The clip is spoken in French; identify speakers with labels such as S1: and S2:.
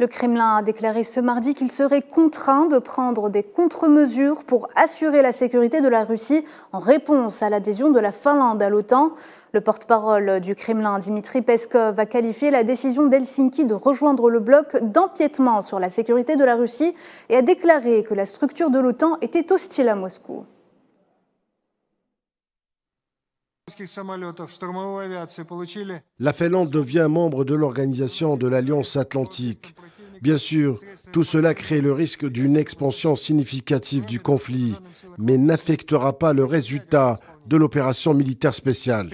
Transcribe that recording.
S1: Le Kremlin a déclaré ce mardi qu'il serait contraint de prendre des contre-mesures pour assurer la sécurité de la Russie en réponse à l'adhésion de la Finlande à l'OTAN. Le porte-parole du Kremlin, Dimitri Peskov, a qualifié la décision d'Helsinki de rejoindre le bloc d'empiètement sur la sécurité de la Russie et a déclaré que la structure de l'OTAN était hostile à Moscou.
S2: La Finlande devient membre de l'organisation de l'Alliance atlantique. Bien sûr, tout cela crée le risque d'une expansion significative du conflit, mais n'affectera pas le résultat de l'opération militaire spéciale.